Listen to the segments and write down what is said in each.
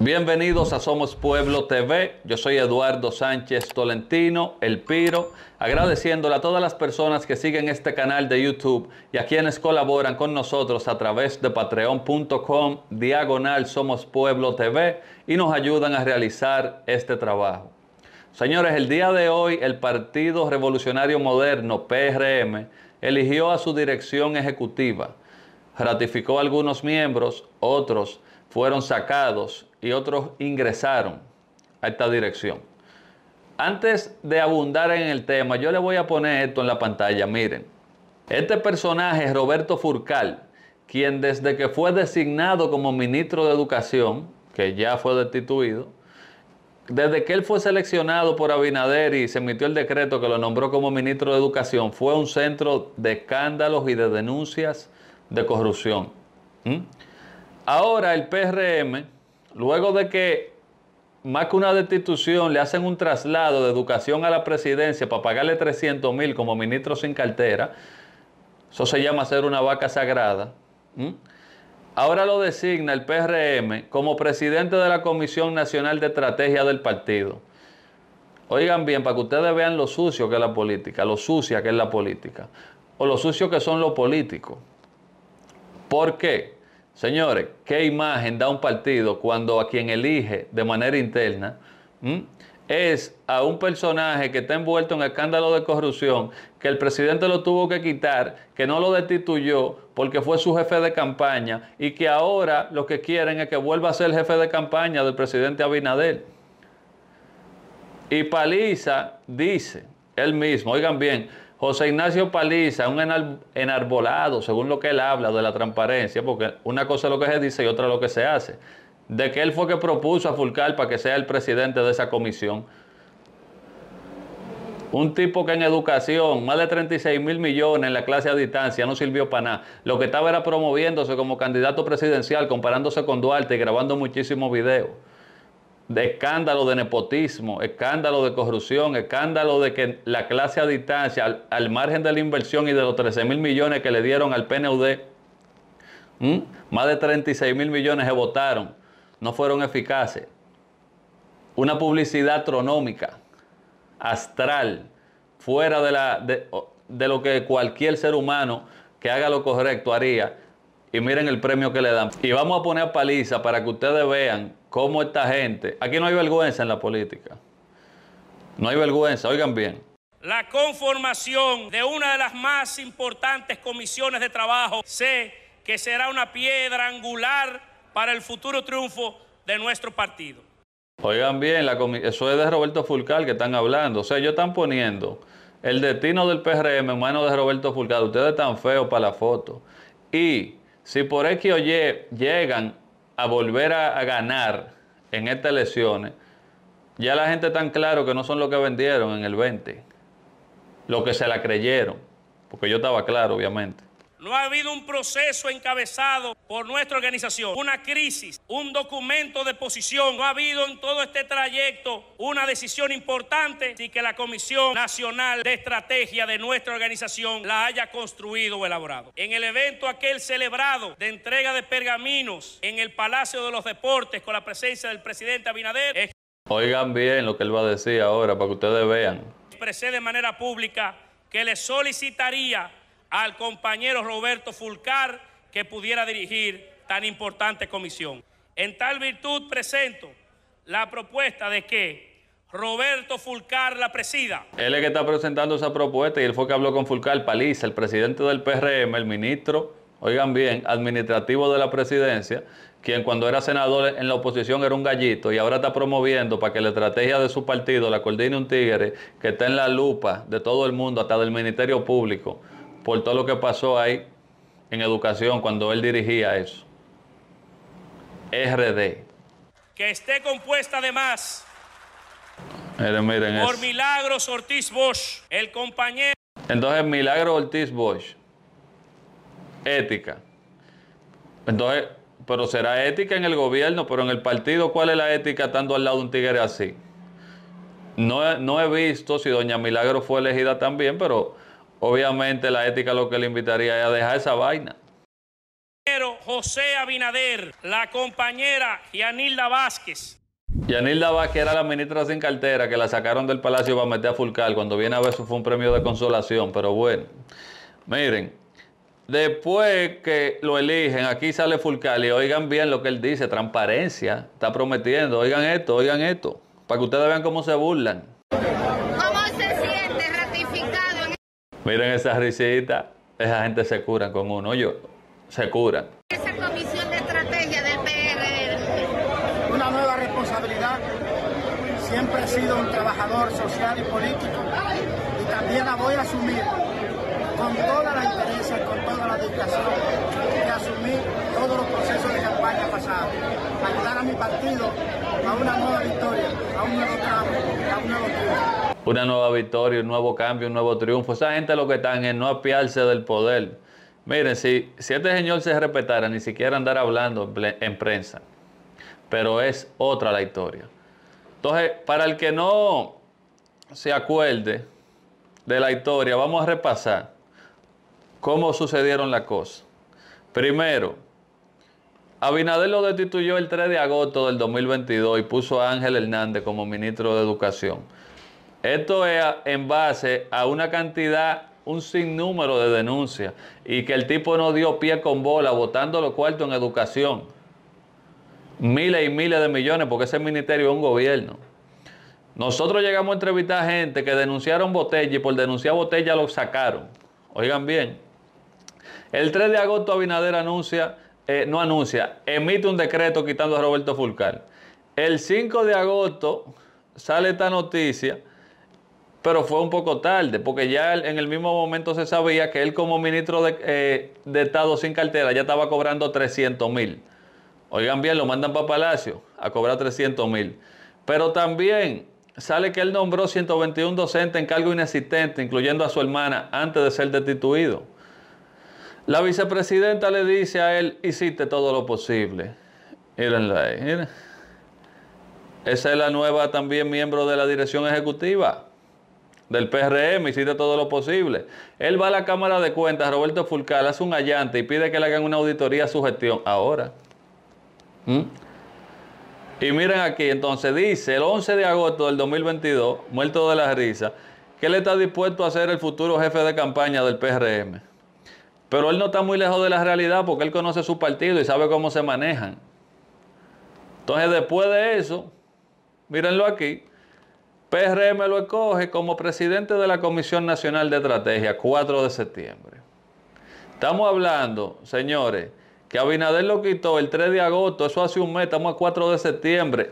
Bienvenidos a Somos Pueblo TV. Yo soy Eduardo Sánchez Tolentino, El Piro, agradeciéndole a todas las personas que siguen este canal de YouTube y a quienes colaboran con nosotros a través de patreon.com diagonal Somos Pueblo TV y nos ayudan a realizar este trabajo. Señores, el día de hoy el Partido Revolucionario Moderno, PRM, eligió a su dirección ejecutiva, ratificó a algunos miembros, otros fueron sacados y otros ingresaron a esta dirección. Antes de abundar en el tema, yo le voy a poner esto en la pantalla. Miren, este personaje es Roberto Furcal, quien desde que fue designado como ministro de Educación, que ya fue destituido, desde que él fue seleccionado por Abinader y se emitió el decreto que lo nombró como ministro de Educación, fue un centro de escándalos y de denuncias de corrupción. ¿Mm? Ahora el PRM, luego de que más que una destitución le hacen un traslado de educación a la presidencia para pagarle 300 mil como ministro sin cartera, eso se llama ser una vaca sagrada. Ahora lo designa el PRM como presidente de la Comisión Nacional de Estrategia del partido. Oigan bien, para que ustedes vean lo sucio que es la política, lo sucia que es la política, o lo sucio que son los políticos. ¿Por qué? Señores, ¿qué imagen da un partido cuando a quien elige de manera interna es a un personaje que está envuelto en escándalo de corrupción, que el presidente lo tuvo que quitar, que no lo destituyó porque fue su jefe de campaña y que ahora lo que quieren es que vuelva a ser jefe de campaña del presidente Abinader? Y Paliza dice, él mismo, oigan bien, José Ignacio Paliza, un enarbolado, según lo que él habla de la transparencia, porque una cosa es lo que se dice y otra lo que se hace, de que él fue que propuso a Fulcar para que sea el presidente de esa comisión. Un tipo que en educación, más de 36 mil millones en la clase a distancia, no sirvió para nada. Lo que estaba era promoviéndose como candidato presidencial, comparándose con Duarte y grabando muchísimos videos de escándalo de nepotismo, escándalo de corrupción, escándalo de que la clase a distancia, al, margen de la inversión y de los 13 mil millones que le dieron al PNUD, más de 36 mil millones se votaron, no fueron eficaces. Una publicidad astronómica, astral, fuera de, la, de lo que cualquier ser humano que haga lo correcto haría y miren el premio que le dan. Y vamos a poner paliza para que ustedes vean cómo esta gente, aquí no hay vergüenza en la política, no hay vergüenza, oigan bien. La conformación de una de las más importantes comisiones de trabajo sé que será una piedra angular para el futuro triunfo de nuestro partido. Oigan bien, la eso es de Roberto Fulcal que están hablando. O sea, ellos están poniendo el destino del PRM en manos de Roberto Fulcal. Ustedes están feos para la foto. Y si por X o Y llegan a volver a, ganar en estas elecciones, ya la gente tan claro que no son lo que vendieron en el 20, lo que se la creyeron, porque yo estaba claro, obviamente. No ha habido un proceso encabezado por nuestra organización, una crisis, un documento de posición. No ha habido en todo este trayecto una decisión importante sin que la Comisión Nacional de Estrategia de nuestra organización la haya construido o elaborado. En el evento aquel celebrado de entrega de pergaminos en el Palacio de los Deportes con la presencia del presidente Abinader. Oigan bien lo que él va a decir ahora para que ustedes vean. Expresé de manera pública que le solicitaría al compañero Roberto Fulcar que pudiera dirigir tan importante comisión. En tal virtud presento la propuesta de que Roberto Fulcar la presida. Él es que está presentando esa propuesta y él fue que habló con Fulcar Paliza, el presidente del PRM, el ministro, oigan bien, administrativo de la presidencia, quien cuando era senador en la oposición era un gallito y ahora está promoviendo para que la estrategia de su partido la coordine un tigre que está en la lupa de todo el mundo, hasta del Ministerio Público por todo lo que pasó ahí en educación cuando él dirigía eso. RD. Que esté compuesta además miren, miren por Milagros Ortiz Bosch, el compañero. Entonces, Milagro Ortiz Bosch, ética. Entonces, pero será ética en el gobierno, pero en el partido, ¿cuál es la ética estando al lado de un tigre así? No, no he visto si Doña Milagro fue elegida también, pero Obviamente la ética lo que le invitaría es a dejar esa vaina. Pero José Abinader, la compañera Yanilda Vázquez. Yanilda Vázquez era la ministra sin cartera que la sacaron del palacio para meter a Fulcal. Cuando viene a ver, eso fue un premio de consolación, pero bueno. Miren, después que lo eligen, aquí sale Fulcal y oigan bien lo que él dice, transparencia, está prometiendo, oigan esto, oigan esto, para que ustedes vean cómo se burlan. Miren esa risita. esa gente se cura con uno, yo se cura. Esa comisión de estrategia del PRD. Una nueva responsabilidad. Siempre he sido un trabajador social y político y también la voy a asumir con toda la interés y con toda la dedicación que asumí todos los procesos de campaña pasada. Ayudar a mi partido a una nueva victoria, a un nuevo campo, a un nuevo triunfo una nueva victoria, un nuevo cambio, un nuevo triunfo. Esa gente lo que están es no apiarse del poder. Miren, si, este señor se respetara, ni siquiera andar hablando en prensa. Pero es otra la historia. Entonces, para el que no se acuerde de la historia, vamos a repasar cómo sucedieron las cosas. Primero, Abinader lo destituyó el 3 de agosto del 2022 y puso a Ángel Hernández como ministro de Educación. Esto es en base a una cantidad, un sinnúmero de denuncias y que el tipo no dio pie con bola votando los cuartos en educación. Miles y miles de millones, porque ese ministerio es un gobierno. Nosotros llegamos a entrevistar gente que denunciaron botella y por denunciar botella lo sacaron. Oigan bien. El 3 de agosto Abinader anuncia, eh, no anuncia, emite un decreto quitando a Roberto Fulcar. El 5 de agosto sale esta noticia pero fue un poco tarde, porque ya en el mismo momento se sabía que él como ministro de, eh, Estado sin cartera ya estaba cobrando 300 mil. Oigan bien, lo mandan para Palacio a cobrar 300 mil. Pero también sale que él nombró 121 docentes en cargo inexistente, incluyendo a su hermana, antes de ser destituido. La vicepresidenta le dice a él, hiciste todo lo posible. Mírenla ahí, Esa es la nueva también miembro de la dirección ejecutiva del PRM, hiciste todo lo posible. Él va a la Cámara de Cuentas, Roberto Fulcal, hace un allante y pide que le hagan una auditoría a su gestión ahora. ¿Mm? Y miren aquí, entonces dice, el 11 de agosto del 2022, muerto de la risa, que él está dispuesto a ser el futuro jefe de campaña del PRM. Pero él no está muy lejos de la realidad porque él conoce su partido y sabe cómo se manejan. Entonces después de eso, mírenlo aquí, PRM lo escoge como presidente de la Comisión Nacional de Estrategia, 4 de septiembre. Estamos hablando, señores, que Abinader lo quitó el 3 de agosto, eso hace un mes, estamos a 4 de septiembre.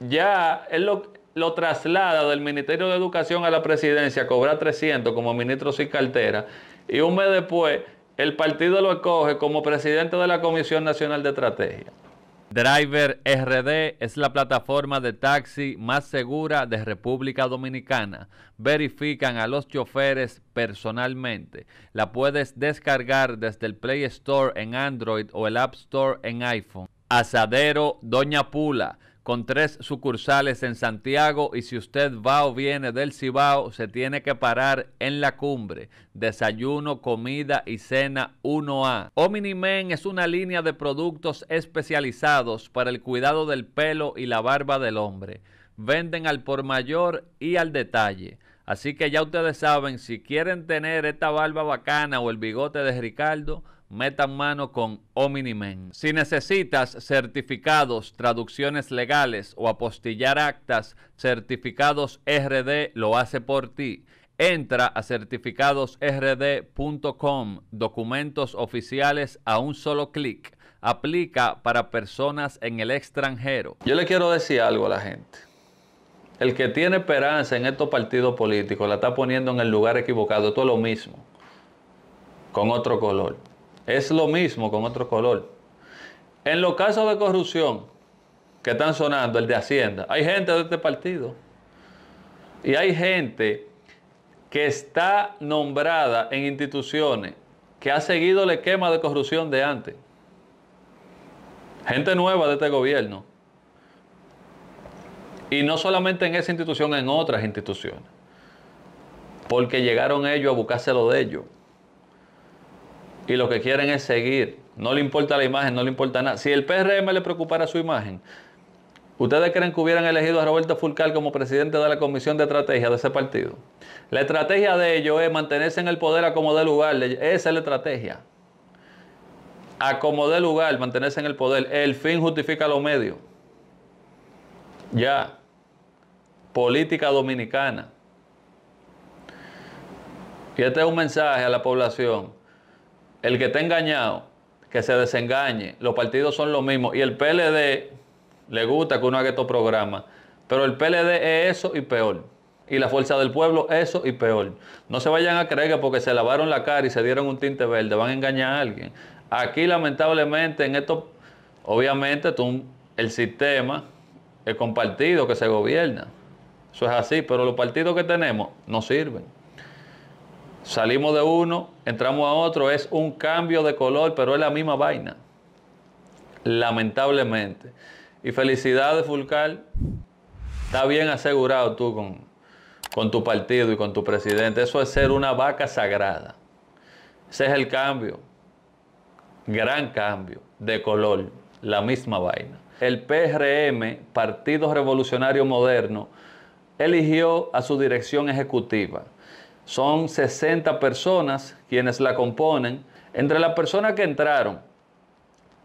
Ya él lo, lo traslada del Ministerio de Educación a la presidencia, cobra 300 como ministro sin cartera, y un mes después el partido lo escoge como presidente de la Comisión Nacional de Estrategia. Driver RD es la plataforma de taxi más segura de República Dominicana. Verifican a los choferes personalmente. La puedes descargar desde el Play Store en Android o el App Store en iPhone. Asadero Doña Pula con tres sucursales en Santiago y si usted va o viene del Cibao, se tiene que parar en la cumbre. Desayuno, comida y cena 1A. men es una línea de productos especializados para el cuidado del pelo y la barba del hombre. Venden al por mayor y al detalle. Así que ya ustedes saben, si quieren tener esta barba bacana o el bigote de Ricardo, Meta mano con Omnimen. Si necesitas certificados, traducciones legales o apostillar actas, Certificados RD lo hace por ti. Entra a certificadosrd.com, documentos oficiales a un solo clic. Aplica para personas en el extranjero. Yo le quiero decir algo a la gente. El que tiene esperanza en estos partidos políticos la está poniendo en el lugar equivocado. Esto es lo mismo, con otro color. Es lo mismo con otro color. En los casos de corrupción que están sonando, el de Hacienda, hay gente de este partido. Y hay gente que está nombrada en instituciones que ha seguido el esquema de corrupción de antes. Gente nueva de este gobierno. Y no solamente en esa institución, en otras instituciones. Porque llegaron ellos a buscárselo de ellos y lo que quieren es seguir. No le importa la imagen, no le importa nada. Si el PRM le preocupara su imagen, ¿ustedes creen que hubieran elegido a Roberto Fulcal como presidente de la comisión de estrategia de ese partido? La estrategia de ellos es mantenerse en el poder a como dé lugar. Esa es la estrategia. A como dé lugar, mantenerse en el poder. El fin justifica los medios. Ya. Política dominicana. Y este es un mensaje a la población el que está engañado, que se desengañe. Los partidos son lo mismo. Y el PLD le gusta que uno haga estos programas. Pero el PLD es eso y peor. Y la fuerza del pueblo, eso y peor. No se vayan a creer que porque se lavaron la cara y se dieron un tinte verde, van a engañar a alguien. Aquí, lamentablemente, en esto, obviamente, el sistema es compartido que se gobierna. Eso es así, pero los partidos que tenemos no sirven. Salimos de uno, entramos a otro, es un cambio de color, pero es la misma vaina. Lamentablemente. Y felicidades, Fulcal. Está bien asegurado tú con, con tu partido y con tu presidente. Eso es ser una vaca sagrada. Ese es el cambio. Gran cambio de color. La misma vaina. El PRM, Partido Revolucionario Moderno, eligió a su dirección ejecutiva son 60 personas quienes la componen. Entre las personas que entraron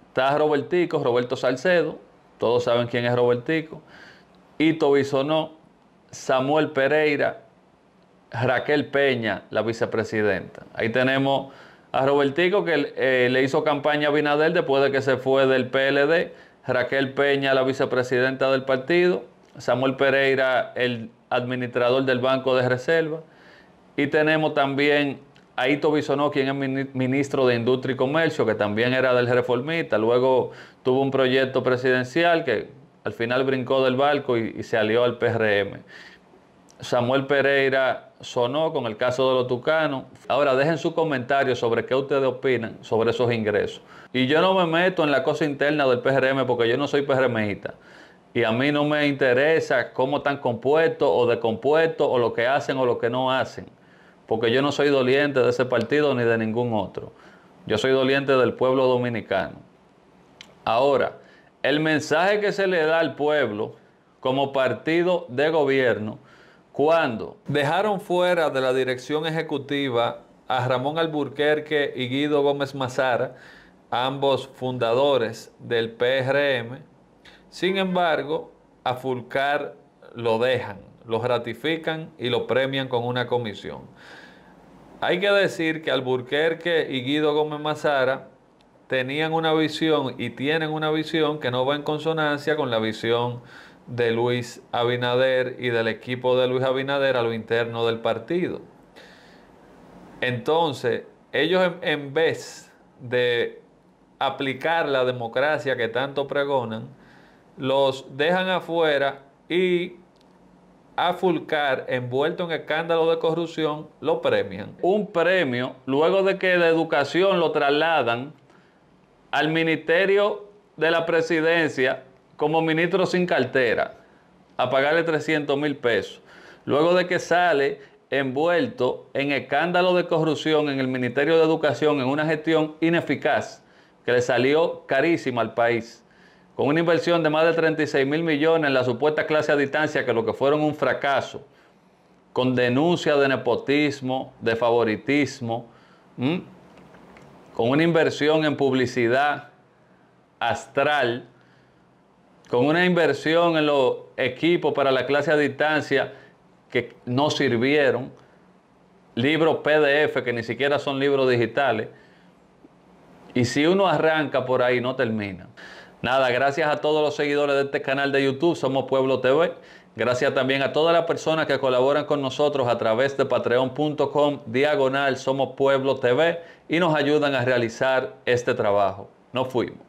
está Robertico, Roberto Salcedo, todos saben quién es Robertico, Ito Bisonó, Samuel Pereira, Raquel Peña, la vicepresidenta. Ahí tenemos a Robertico que eh, le hizo campaña a Binader después de que se fue del PLD, Raquel Peña, la vicepresidenta del partido, Samuel Pereira, el administrador del Banco de Reserva, y tenemos también a Ito Bisonó, quien es ministro de Industria y Comercio, que también era del reformista. Luego tuvo un proyecto presidencial que al final brincó del barco y, se alió al PRM. Samuel Pereira sonó con el caso de los tucanos. Ahora dejen sus comentarios sobre qué ustedes opinan sobre esos ingresos. Y yo no me meto en la cosa interna del PRM porque yo no soy PRMista. Y a mí no me interesa cómo están compuestos o descompuestos o lo que hacen o lo que no hacen porque yo no soy doliente de ese partido ni de ningún otro. Yo soy doliente del pueblo dominicano. Ahora, el mensaje que se le da al pueblo como partido de gobierno, cuando dejaron fuera de la dirección ejecutiva a Ramón Alburquerque y Guido Gómez Mazara, ambos fundadores del PRM, sin embargo, a Fulcar lo dejan, lo ratifican y lo premian con una comisión. Hay que decir que Alburquerque y Guido Gómez Mazara tenían una visión y tienen una visión que no va en consonancia con la visión de Luis Abinader y del equipo de Luis Abinader a lo interno del partido. Entonces, ellos en, vez de aplicar la democracia que tanto pregonan, los dejan afuera y a Fulcar envuelto en escándalo de corrupción, lo premian. Un premio, luego de que de educación lo trasladan al Ministerio de la Presidencia como ministro sin cartera, a pagarle 300 mil pesos. Luego de que sale envuelto en escándalo de corrupción en el Ministerio de Educación en una gestión ineficaz que le salió carísima al país con una inversión de más de 36 mil millones en la supuesta clase a distancia, que lo que fueron un fracaso, con denuncia de nepotismo, de favoritismo, con una inversión en publicidad astral, con una inversión en los equipos para la clase a distancia que no sirvieron, libros PDF que ni siquiera son libros digitales, y si uno arranca por ahí no termina. Nada, gracias a todos los seguidores de este canal de YouTube, somos Pueblo TV. Gracias también a todas las personas que colaboran con nosotros a través de patreon.com diagonal somos Pueblo TV y nos ayudan a realizar este trabajo. Nos fuimos.